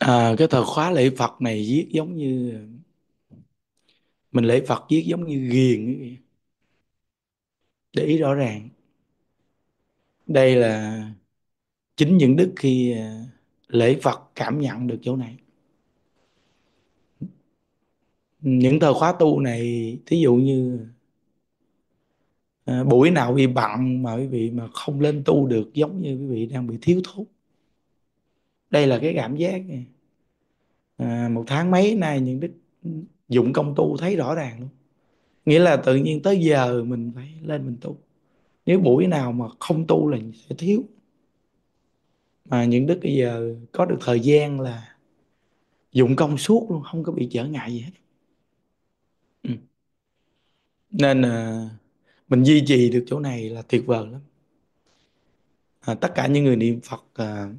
À, cái thời khóa lễ Phật này viết giống như mình lễ Phật viết giống như ghiền để ý rõ ràng đây là chính những đức khi à, lễ Phật cảm nhận được chỗ này những thời khóa tu này thí dụ như à, buổi nào bị bận mà quý vị mà không lên tu được giống như quý vị đang bị thiếu thốn đây là cái cảm giác này. À, một tháng mấy nay những đức dụng công tu thấy rõ ràng luôn nghĩa là tự nhiên tới giờ mình phải lên mình tu nếu buổi nào mà không tu là sẽ thiếu mà những đức bây giờ có được thời gian là dụng công suốt luôn không có bị trở ngại gì hết ừ. nên à, mình duy trì được chỗ này là tuyệt vời lắm à, tất cả những người niệm phật à,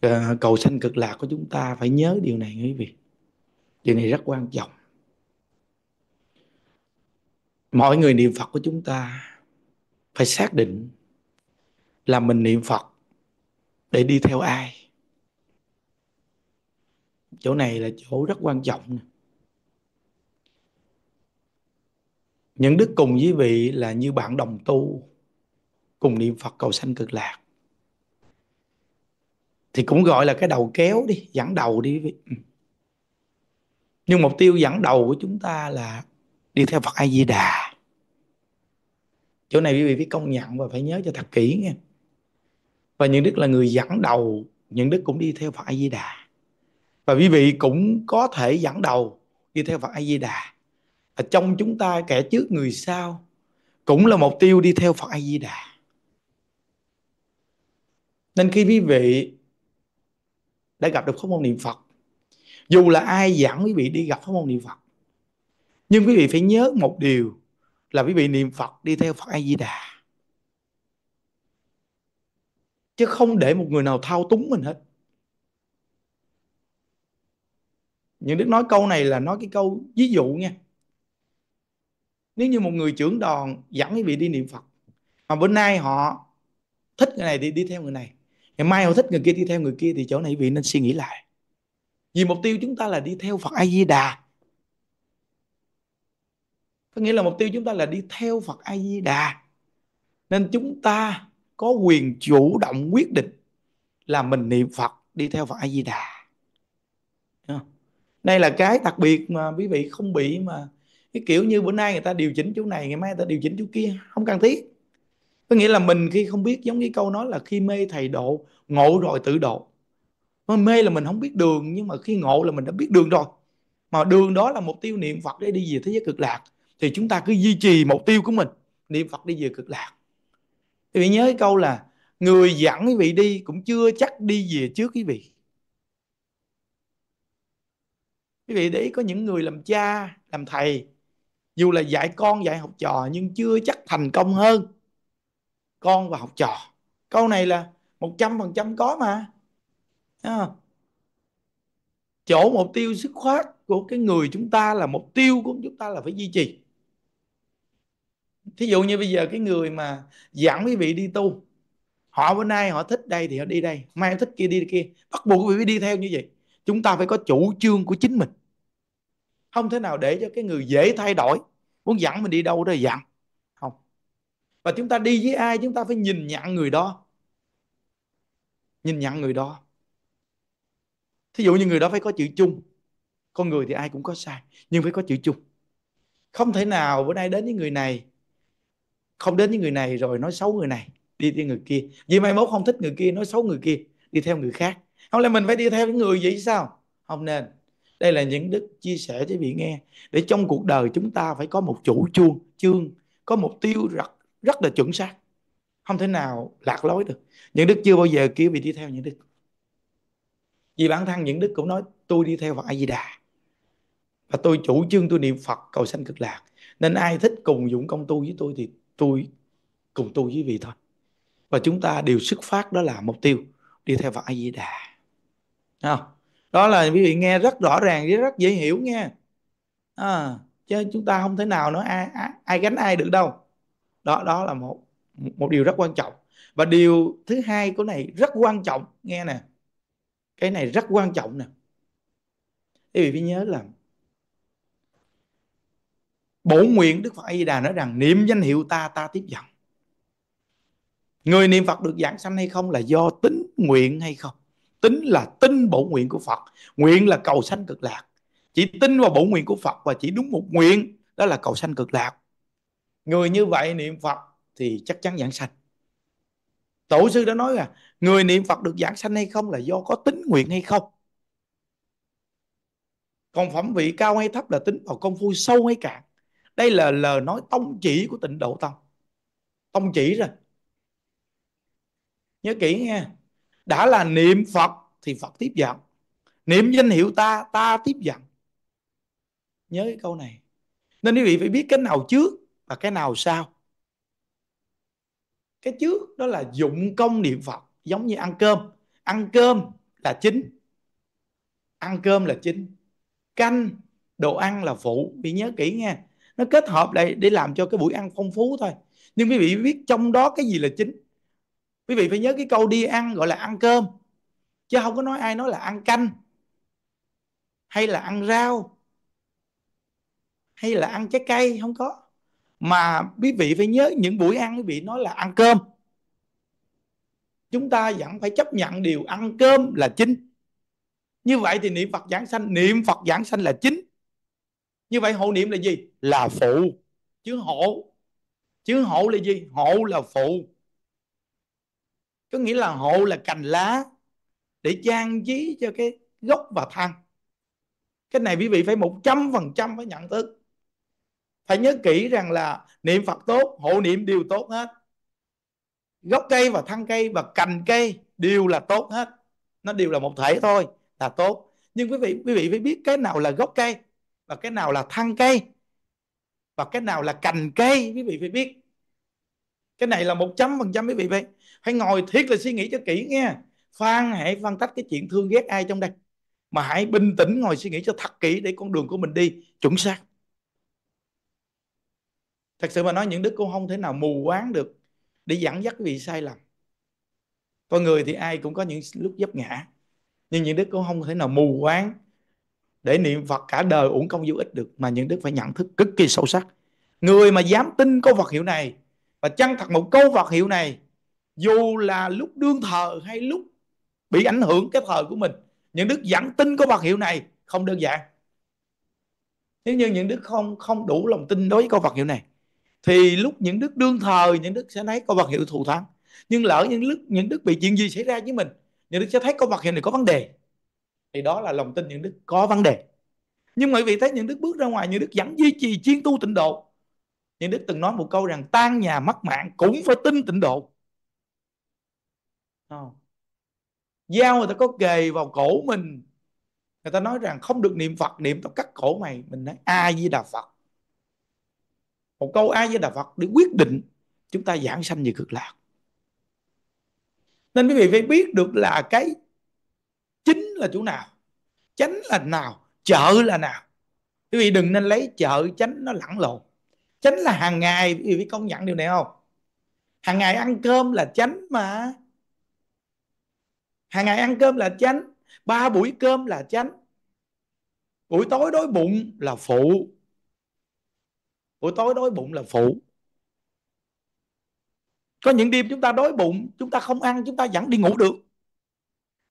Ờ, cầu sanh cực lạc của chúng ta phải nhớ điều này quý vị điều này rất quan trọng mọi người niệm phật của chúng ta phải xác định là mình niệm phật để đi theo ai chỗ này là chỗ rất quan trọng những đức cùng với vị là như bạn đồng tu cùng niệm phật cầu sanh cực lạc thì cũng gọi là cái đầu kéo đi dẫn đầu đi nhưng mục tiêu dẫn đầu của chúng ta là đi theo Phật A Di Đà chỗ này quý vị phải công nhận và phải nhớ cho thật kỹ nghe và những đức là người dẫn đầu những đức cũng đi theo Phật A Di Đà và quý vị cũng có thể dẫn đầu đi theo Phật A Di Đà ở trong chúng ta kẻ trước người sau cũng là mục tiêu đi theo Phật A Di Đà nên khi quý vị đã gặp được pháp môn niệm Phật dù là ai dẫn quý vị đi gặp pháp môn niệm Phật nhưng quý vị phải nhớ một điều là quý vị niệm Phật đi theo Phật A Di Đà chứ không để một người nào thao túng mình hết những đức nói câu này là nói cái câu ví dụ nha nếu như một người trưởng đoàn dẫn quý vị đi niệm Phật mà bữa nay họ thích người này thì đi theo người này ngày mai họ thích người kia đi theo người kia thì chỗ này vì nên suy nghĩ lại vì mục tiêu chúng ta là đi theo Phật A Di Đà có nghĩa là mục tiêu chúng ta là đi theo Phật A Di Đà nên chúng ta có quyền chủ động quyết định là mình niệm Phật đi theo Phật A Di Đà đây là cái đặc biệt mà quý vị không bị mà cái kiểu như bữa nay người ta điều chỉnh chỗ này ngày mai người ta điều chỉnh chỗ kia không cần thiết có nghĩa là mình khi không biết giống như câu nói là khi mê thầy độ ngộ rồi tự độ mà mê là mình không biết đường nhưng mà khi ngộ là mình đã biết đường rồi mà đường đó là mục tiêu niệm phật để đi về thế giới cực lạc thì chúng ta cứ duy trì mục tiêu của mình niệm phật đi về cực lạc thì vị nhớ cái câu là người dẫn quý vị đi cũng chưa chắc đi về trước quý vị quý vị để ý có những người làm cha làm thầy dù là dạy con dạy học trò nhưng chưa chắc thành công hơn con và học trò câu này là một trăm phần trăm có mà à. chỗ mục tiêu sức khoát của cái người chúng ta là mục tiêu của chúng ta là phải duy trì thí dụ như bây giờ cái người mà dẫn quý vị đi tu họ bữa nay họ thích đây thì họ đi đây mai họ thích kia đi kia bắt buộc quý vị đi theo như vậy chúng ta phải có chủ trương của chính mình không thể nào để cho cái người dễ thay đổi muốn dẫn mình đi đâu đó dặn và chúng ta đi với ai chúng ta phải nhìn nhận người đó nhìn nhận người đó thí dụ như người đó phải có chữ chung con người thì ai cũng có sai nhưng phải có chữ chung không thể nào bữa nay đến với người này không đến với người này rồi nói xấu người này đi theo người kia vì mai mốt không thích người kia nói xấu người kia đi theo người khác không lẽ mình phải đi theo những người vậy sao không nên đây là những đức chia sẻ cho vị nghe để trong cuộc đời chúng ta phải có một chủ chuông chương có mục tiêu rất rất là chuẩn xác không thể nào lạc lối được những đức chưa bao giờ kêu bị đi theo những đức vì bản thân những đức cũng nói tôi đi theo phật a di đà và tôi chủ trương tôi niệm phật cầu sanh cực lạc nên ai thích cùng dụng công tu với tôi thì tôi cùng tu với vị thôi và chúng ta đều xuất phát đó là mục tiêu đi theo phật a di đà không? đó là quý vị nghe rất rõ ràng rất dễ hiểu nghe à, chứ chúng ta không thể nào nói ai, ai, ai gánh ai được đâu đó đó là một một điều rất quan trọng và điều thứ hai của này rất quan trọng nghe nè cái này rất quan trọng nè quý vị phải nhớ là bổ nguyện đức phật a di đà nói rằng niệm danh hiệu ta ta tiếp dẫn người niệm phật được giảng sanh hay không là do tính nguyện hay không tính là tin bổ nguyện của phật nguyện là cầu sanh cực lạc chỉ tin vào bổ nguyện của phật và chỉ đúng một nguyện đó là cầu sanh cực lạc người như vậy niệm phật thì chắc chắn giảng sanh tổ sư đã nói là người niệm phật được giảng sanh hay không là do có tính nguyện hay không còn phẩm vị cao hay thấp là tính vào công phu sâu hay cạn đây là lời nói tông chỉ của tịnh độ tông tông chỉ rồi nhớ kỹ nghe đã là niệm phật thì phật tiếp dẫn niệm danh hiệu ta ta tiếp dẫn nhớ cái câu này nên quý vị phải biết cái nào trước và cái nào sao cái trước đó là dụng công niệm phật giống như ăn cơm ăn cơm là chính ăn cơm là chính canh đồ ăn là phụ bị nhớ kỹ nghe nó kết hợp đây để làm cho cái buổi ăn phong phú thôi nhưng quý vị biết trong đó cái gì là chính quý vị phải nhớ cái câu đi ăn gọi là ăn cơm chứ không có nói ai nói là ăn canh hay là ăn rau hay là ăn trái cây không có mà quý vị phải nhớ những buổi ăn quý vị nói là ăn cơm chúng ta vẫn phải chấp nhận điều ăn cơm là chính như vậy thì niệm Phật giảng sanh niệm Phật giảng sanh là chính như vậy hộ niệm là gì là phụ chứ hộ chứ hộ là gì hộ là phụ có nghĩa là hộ là cành lá để trang trí cho cái gốc và thân cái này quý vị phải một trăm phần trăm phải nhận thức phải nhớ kỹ rằng là niệm phật tốt hộ niệm đều tốt hết gốc cây và thân cây và cành cây đều là tốt hết nó đều là một thể thôi là tốt nhưng quý vị quý vị phải biết cái nào là gốc cây và cái nào là thân cây và cái nào là cành cây quý vị phải biết cái này là một trăm phần trăm quý vị phải phải ngồi thiết là suy nghĩ cho kỹ nghe phan hãy phân tách cái chuyện thương ghét ai trong đây mà hãy bình tĩnh ngồi suy nghĩ cho thật kỹ để con đường của mình đi chuẩn xác thật sự mà nói những đức cũng không thể nào mù quáng được để dẫn dắt vị sai lầm con người thì ai cũng có những lúc dấp ngã nhưng những đức cũng không thể nào mù quáng để niệm phật cả đời uổng công vô ích được mà những đức phải nhận thức cực kỳ sâu sắc người mà dám tin câu phật hiệu này và chân thật một câu phật hiệu này dù là lúc đương thờ hay lúc bị ảnh hưởng cái thờ của mình những đức dẫn tin câu phật hiệu này không đơn giản nếu như những đức không không đủ lòng tin đối với câu phật hiệu này thì lúc những đức đương thời những đức sẽ thấy có vật hiệu thù thắng nhưng lỡ những đức những đức bị chuyện gì xảy ra với mình những đức sẽ thấy có vật hiệu này có vấn đề thì đó là lòng tin những đức có vấn đề nhưng mọi vị thấy những đức bước ra ngoài những đức vẫn duy trì chuyên tu tịnh độ những đức từng nói một câu rằng tan nhà mất mạng cũng phải tin tịnh độ giao người ta có kề vào cổ mình người ta nói rằng không được niệm phật niệm tao cắt cổ mày mình nói a di đà phật một câu ai với đà phật để quyết định chúng ta giảng sanh về cực lạc nên quý vị phải biết được là cái chính là chỗ nào chánh là nào chợ là nào quý vị đừng nên lấy chợ chánh nó lẫn lộn chánh là hàng ngày quý vị công nhận điều này không hàng ngày ăn cơm là chánh mà hàng ngày ăn cơm là chánh ba buổi cơm là chánh buổi tối đói bụng là phụ buổi tối đói bụng là phụ có những đêm chúng ta đói bụng chúng ta không ăn chúng ta vẫn đi ngủ được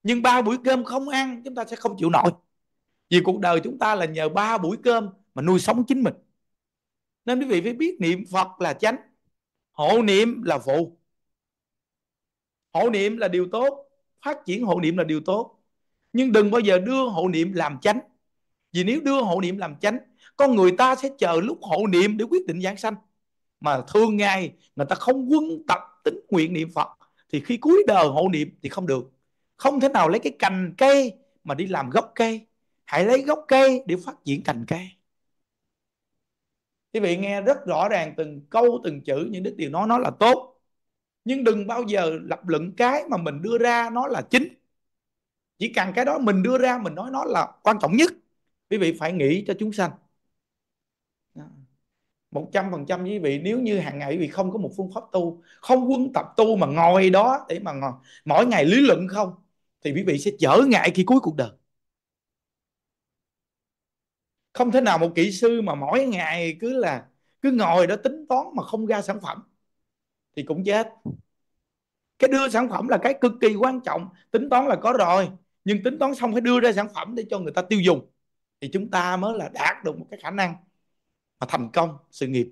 nhưng ba buổi cơm không ăn chúng ta sẽ không chịu nổi vì cuộc đời chúng ta là nhờ ba buổi cơm mà nuôi sống chính mình nên quý vị phải biết niệm phật là chánh hộ niệm là phụ hộ niệm là điều tốt phát triển hộ niệm là điều tốt nhưng đừng bao giờ đưa hộ niệm làm chánh vì nếu đưa hộ niệm làm chánh con người ta sẽ chờ lúc hộ niệm để quyết định giảng sanh mà thường ngày người ta không quân tập tính nguyện niệm phật thì khi cuối đời hộ niệm thì không được không thể nào lấy cái cành cây mà đi làm gốc cây hãy lấy gốc cây để phát triển cành cây quý vị nghe rất rõ ràng từng câu từng chữ những đức điều nói nó là tốt nhưng đừng bao giờ lập luận cái mà mình đưa ra nó là chính chỉ cần cái đó mình đưa ra mình nói nó là quan trọng nhất quý vị phải nghĩ cho chúng sanh một trăm phần trăm quý vị nếu như hàng ngày quý vị không có một phương pháp tu không quân tập tu mà ngồi đó để mà ngồi mỗi ngày lý luận không thì quý vị sẽ trở ngại khi cuối cuộc đời không thể nào một kỹ sư mà mỗi ngày cứ là cứ ngồi đó tính toán mà không ra sản phẩm thì cũng chết cái đưa sản phẩm là cái cực kỳ quan trọng tính toán là có rồi nhưng tính toán xong phải đưa ra sản phẩm để cho người ta tiêu dùng thì chúng ta mới là đạt được một cái khả năng mà thành công sự nghiệp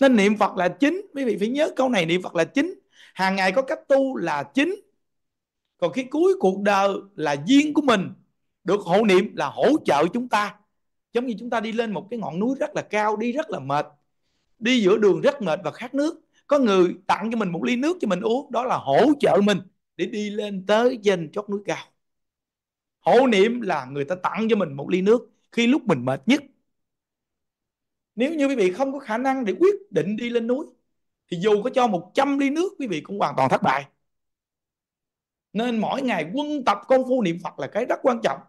nên niệm Phật là chính Quý vị phải nhớ câu này niệm Phật là chính Hàng ngày có cách tu là chính Còn khi cuối cuộc đời là duyên của mình Được hộ niệm là hỗ trợ chúng ta Giống như chúng ta đi lên một cái ngọn núi rất là cao Đi rất là mệt Đi giữa đường rất mệt và khát nước Có người tặng cho mình một ly nước cho mình uống Đó là hỗ trợ mình Để đi lên tới trên chót núi cao hộ niệm là người ta tặng cho mình một ly nước khi lúc mình mệt nhất nếu như quý vị không có khả năng để quyết định đi lên núi thì dù có cho 100 ly nước quý vị cũng hoàn toàn thất bại nên mỗi ngày quân tập công phu niệm Phật là cái rất quan trọng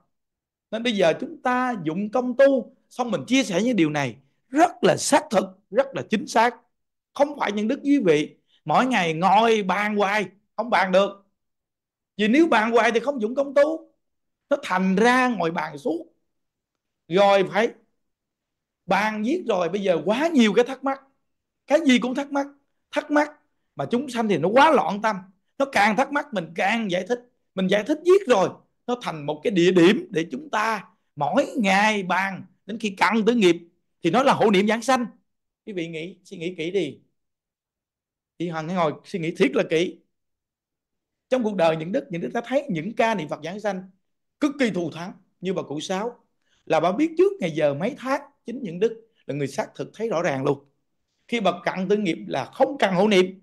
nên bây giờ chúng ta dụng công tu xong mình chia sẻ những điều này rất là xác thực rất là chính xác không phải những đức quý vị mỗi ngày ngồi bàn hoài không bàn được vì nếu bàn hoài thì không dụng công tu nó thành ra ngồi bàn suốt rồi phải bàn viết rồi bây giờ quá nhiều cái thắc mắc cái gì cũng thắc mắc thắc mắc mà chúng sanh thì nó quá loạn tâm nó càng thắc mắc mình càng giải thích mình giải thích viết rồi nó thành một cái địa điểm để chúng ta mỗi ngày bàn đến khi căng tới nghiệp thì nó là hộ niệm giảng sanh quý vị nghĩ suy nghĩ kỹ đi chị hoàng ngồi suy nghĩ thiết là kỹ trong cuộc đời những đức những đức ta thấy những ca niệm phật giảng sanh cực kỳ thù thắng như bà cụ sáu là bà biết trước ngày giờ mấy tháng chính những đức là người xác thực thấy rõ ràng luôn khi bà cặn tử nghiệp là không cần hộ niệm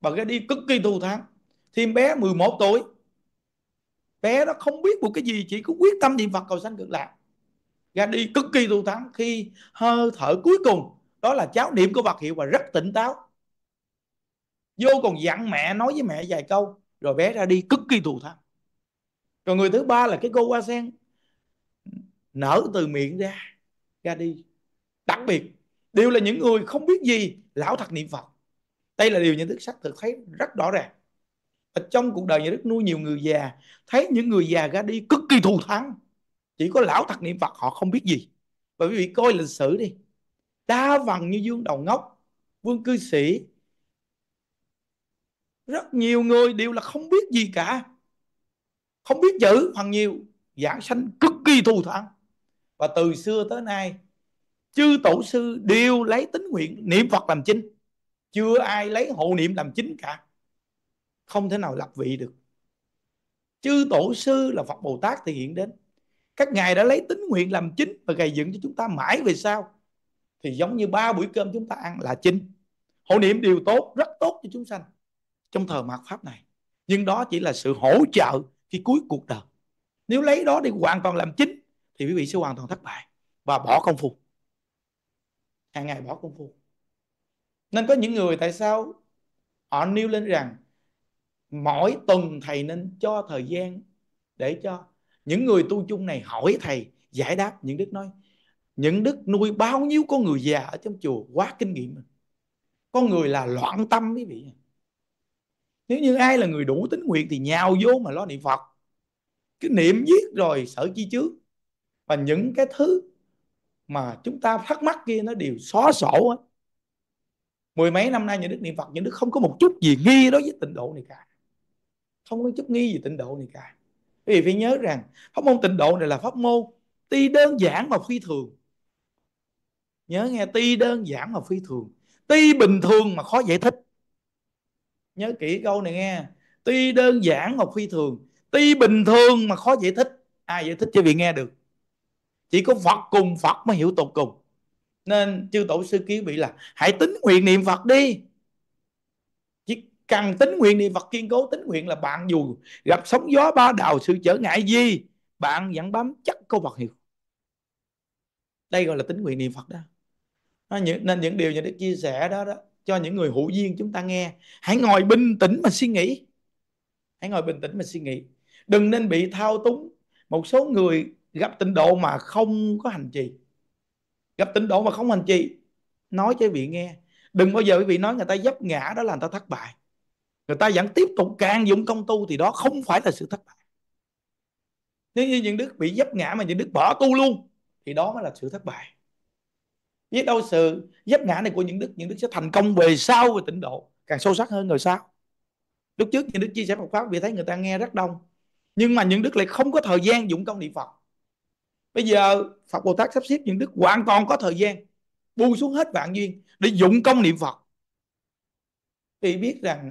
bà ra đi cực kỳ thù thắng thêm bé 11 tuổi bé đó không biết một cái gì chỉ có quyết tâm niệm phật cầu sanh cực lạc ra đi cực kỳ thù thắng khi hơi thở cuối cùng đó là cháu niệm của bậc hiệu và rất tỉnh táo vô còn dặn mẹ nói với mẹ vài câu rồi bé ra đi cực kỳ thù thắng còn người thứ ba là cái cô hoa sen nở từ miệng ra ra đi đặc biệt đều là những người không biết gì lão thật niệm phật đây là điều những thức sắc thực thấy rất rõ ràng ở trong cuộc đời nhà đức nuôi nhiều người già thấy những người già ra đi cực kỳ thù thắng chỉ có lão thật niệm phật họ không biết gì và quý vị coi lịch sử đi đa phần như dương đầu ngốc vương cư sĩ rất nhiều người đều là không biết gì cả không biết chữ phần nhiều giảng sanh cực kỳ thù thắng và từ xưa tới nay chư tổ sư đều lấy tính nguyện niệm phật làm chính chưa ai lấy hộ niệm làm chính cả không thể nào lập vị được chư tổ sư là phật bồ tát thì hiện đến các ngài đã lấy tính nguyện làm chính và gây dựng cho chúng ta mãi về sau thì giống như ba buổi cơm chúng ta ăn là chính hộ niệm điều tốt rất tốt cho chúng sanh trong thời mạt pháp này nhưng đó chỉ là sự hỗ trợ khi cuối cuộc đời nếu lấy đó để hoàn toàn làm chính thì quý vị sẽ hoàn toàn thất bại và bỏ công phu hàng ngày bỏ công phu nên có những người tại sao họ nêu lên rằng mỗi tuần thầy nên cho thời gian để cho những người tu chung này hỏi thầy giải đáp những đức nói những đức nuôi bao nhiêu con người già ở trong chùa quá kinh nghiệm con người là loạn tâm quý vị nếu như ai là người đủ tính nguyện thì nhào vô mà lo niệm phật cái niệm giết rồi sợ chi chứ? và những cái thứ mà chúng ta thắc mắc kia nó đều xóa sổ hết mười mấy năm nay những đức niệm phật những đức không có một chút gì nghi đối với tịnh độ này cả không có chút nghi gì tịnh độ này cả quý vị phải nhớ rằng pháp môn tịnh độ này là pháp môn tuy đơn giản mà phi thường nhớ nghe tuy đơn giản mà phi thường tuy bình thường mà khó giải thích nhớ kỹ câu này nghe tuy đơn giản mà phi thường tuy bình thường mà khó giải thích ai giải thích cho vị nghe được chỉ có phật cùng phật mới hiểu tột cùng nên chư tổ sư ký bị là hãy tính nguyện niệm phật đi chỉ cần tính nguyện niệm phật kiên cố tính nguyện là bạn dù gặp sóng gió ba đào sự trở ngại gì bạn vẫn bám chắc câu phật hiệu đây gọi là tính nguyện niệm phật đó nên những, nên những điều như đức chia sẻ đó đó cho những người hữu duyên chúng ta nghe hãy ngồi bình tĩnh mà suy nghĩ hãy ngồi bình tĩnh mà suy nghĩ đừng nên bị thao túng một số người gặp tịnh độ mà không có hành trì gặp tịnh độ mà không hành trì nói cho quý vị nghe đừng bao giờ quý vị nói người ta dấp ngã đó là người ta thất bại người ta vẫn tiếp tục càng dụng công tu thì đó không phải là sự thất bại nếu như những đức bị dấp ngã mà những đức bỏ tu luôn thì đó mới là sự thất bại với đâu sự giáp ngã này của những đức những đức sẽ thành công về sau về tịnh độ càng sâu sắc hơn người sau lúc trước những đức chia sẻ một pháp vì thấy người ta nghe rất đông nhưng mà những đức lại không có thời gian dụng công niệm Phật bây giờ Phật Bồ Tát sắp xếp những đức hoàn toàn có thời gian buông xuống hết vạn duyên để dụng công niệm Phật thì biết rằng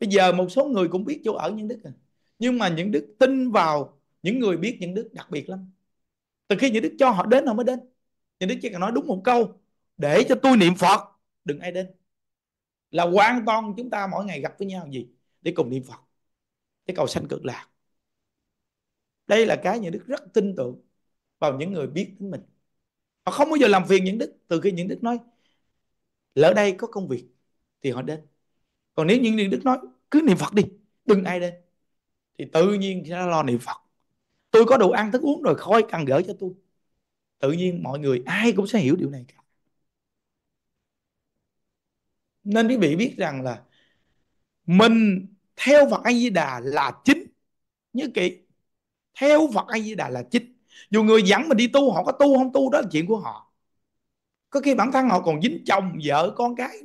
bây giờ một số người cũng biết chỗ ở những đức à. nhưng mà những đức tin vào những người biết những đức đặc biệt lắm từ khi những đức cho họ đến họ mới đến nhưng đức chỉ cần nói đúng một câu để cho tôi niệm phật đừng ai đến là hoàn toàn chúng ta mỗi ngày gặp với nhau gì để cùng niệm phật cái cầu sanh cực lạc đây là cái những đức rất tin tưởng vào những người biết tính mình họ không bao giờ làm phiền những đức từ khi những đức nói lỡ đây có công việc thì họ đến còn nếu những đức nói cứ niệm phật đi đừng ai đến thì tự nhiên sẽ lo niệm phật tôi có đồ ăn thức uống rồi khói cần gỡ cho tôi tự nhiên mọi người ai cũng sẽ hiểu điều này cả nên quý vị biết rằng là mình theo Phật A Di Đà là chính nhớ kỹ theo Phật A Di Đà là chính dù người dẫn mình đi tu họ có tu không tu đó là chuyện của họ có khi bản thân họ còn dính chồng vợ con cái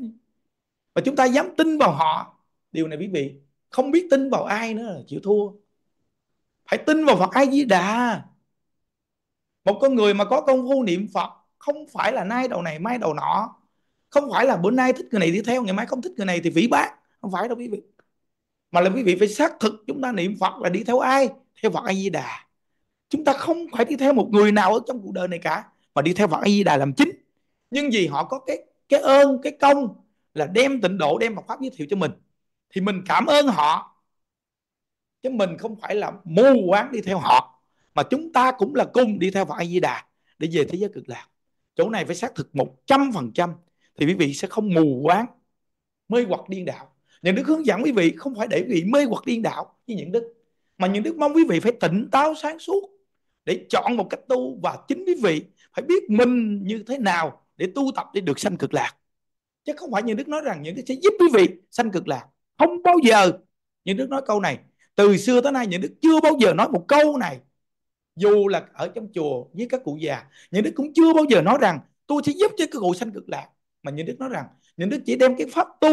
và chúng ta dám tin vào họ điều này quý vị không biết tin vào ai nữa là chịu thua phải tin vào Phật A Di Đà một con người mà có công phu niệm phật không phải là nay đầu này mai đầu nọ không phải là bữa nay thích người này đi theo ngày mai không thích người này thì vĩ bác không phải đâu quý vị mà là quý vị phải xác thực chúng ta niệm phật là đi theo ai theo phật a di đà chúng ta không phải đi theo một người nào ở trong cuộc đời này cả mà đi theo phật a di đà làm chính nhưng vì họ có cái cái ơn cái công là đem tịnh độ đem Phật pháp giới thiệu cho mình thì mình cảm ơn họ chứ mình không phải là mù quáng đi theo họ mà chúng ta cũng là cùng đi theo Phật A Di Đà để về thế giới cực lạc chỗ này phải xác thực 100% thì quý vị sẽ không mù quáng mê hoặc điên đạo những đức hướng dẫn quý vị không phải để quý vị mê hoặc điên đạo như những đức mà những đức mong quý vị phải tỉnh táo sáng suốt để chọn một cách tu và chính quý vị phải biết mình như thế nào để tu tập để được sanh cực lạc chứ không phải những đức nói rằng những đức sẽ giúp quý vị sanh cực lạc không bao giờ những đức nói câu này từ xưa tới nay những đức chưa bao giờ nói một câu này dù là ở trong chùa với các cụ già những đức cũng chưa bao giờ nói rằng tôi sẽ giúp cho các cụ sanh cực lạc mà những đức nói rằng những đức chỉ đem cái pháp tu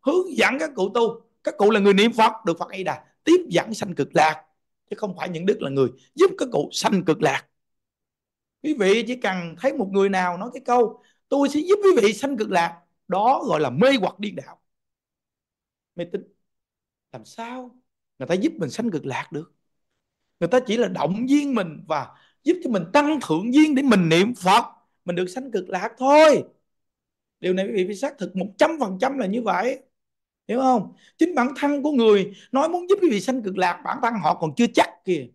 hướng dẫn các cụ tu các cụ là người niệm phật được phật ấy đà tiếp dẫn sanh cực lạc chứ không phải những đức là người giúp các cụ sanh cực lạc quý vị chỉ cần thấy một người nào nói cái câu tôi sẽ giúp quý vị sanh cực lạc đó gọi là mê hoặc điên đạo mê tín làm sao người ta giúp mình sanh cực lạc được người ta chỉ là động viên mình và giúp cho mình tăng thượng duyên để mình niệm Phật mình được sanh cực lạc thôi điều này quý vị phải xác thực 100% là như vậy hiểu không chính bản thân của người nói muốn giúp quý vị sanh cực lạc bản thân họ còn chưa chắc kìa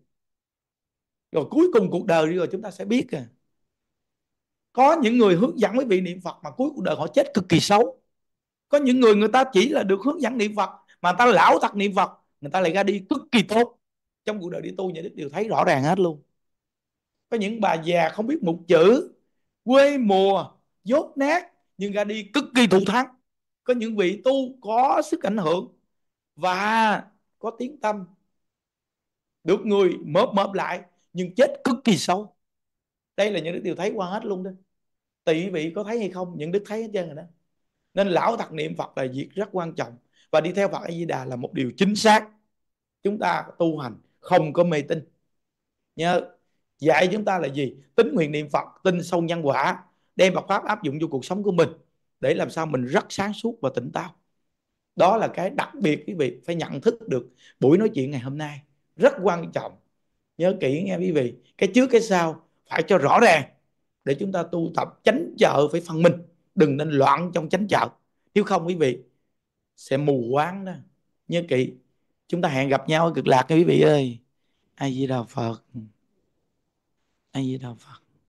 rồi cuối cùng cuộc đời rồi chúng ta sẽ biết à có những người hướng dẫn quý vị niệm Phật mà cuối cuộc đời họ chết cực kỳ xấu có những người người ta chỉ là được hướng dẫn niệm Phật mà ta lão thật niệm Phật người ta lại ra đi cực kỳ tốt trong cuộc đời đi tu nhà đức đều thấy rõ ràng hết luôn có những bà già không biết một chữ quê mùa dốt nát nhưng ra đi cực kỳ thụ thắng có những vị tu có sức ảnh hưởng và có tiếng tâm được người mớp mớp lại nhưng chết cực kỳ sâu đây là những điều thấy qua hết luôn đó tỷ vị có thấy hay không những đức thấy hết trơn rồi đó nên lão thật niệm phật là việc rất quan trọng và đi theo phật a di đà là một điều chính xác chúng ta tu hành không có mê tín nhớ dạy chúng ta là gì tính nguyện niệm phật tin sâu nhân quả đem Phật pháp áp dụng vô cuộc sống của mình để làm sao mình rất sáng suốt và tỉnh táo đó là cái đặc biệt quý vị phải nhận thức được buổi nói chuyện ngày hôm nay rất quan trọng nhớ kỹ nghe quý vị cái trước cái sau phải cho rõ ràng để chúng ta tu tập chánh chợ phải phân minh đừng nên loạn trong chánh chợ nếu không quý vị sẽ mù quáng đó nhớ kỹ chúng ta hẹn gặp nhau ở cực lạc nha quý vị ơi ai di đà phật ai di đà phật